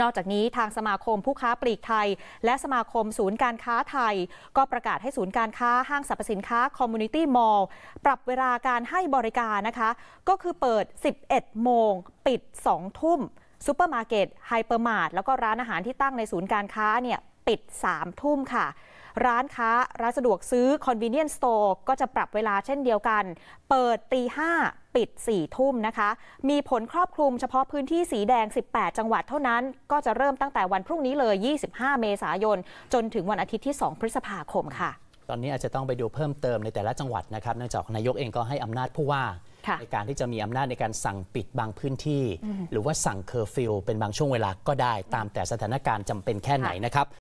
นอกจากนี้ทางสมาคมผู้ค้าปลีกไทย และสมาคมศูนย์การค้าไทย ก็ประกาศให้ศูนย์การค้าห้างสรรพสินค้าคอมมูนิตี้มอลล์ปรับเวลาการให้บริการนะคะ ก็คือเปิด 11 โมงปิด 2 ทุ่มซูเปอร์มาร์เก็ตไฮเปอร์มาร์ทแล้วก็ร้านอาหารที่ตั้งในศูนย์การค้าเนี่ยปิด 3 ทุ่มค่ะ ร้านค้าร้านสะดวกซื้อคอนเวเนียนสโตร์ก็จะปรับเวลาเช่นเดียวกัน เปิดตีห้าปิด 4 ทุ่มนะคะ มีผลครอบคลุมเฉพาะพื้นที่สีแดง 18 จังหวัดเท่านั้น ก็จะเริ่มตั้งแต่วันพรุ่งนี้เลย 25 เมษายน จนถึงวันอาทิตย์ที่ 2 พฤษภาคมค่ะ ตอนนี้อาจจะต้องไปดูเพิ่มเติมในแต่ละจังหวัดนะครับเนื่องจากนายกเองก็ให้อำนาจผู้ว่าในการที่จะมีอำนาจในการสั่งปิดบางพื้นที่ หรือว่าสั่งเคอร์ฟิลเป็นบางช่วงเวลาก็ได้ตามแต่สถานการณ์จำเป็นแค่ไหนนะครับ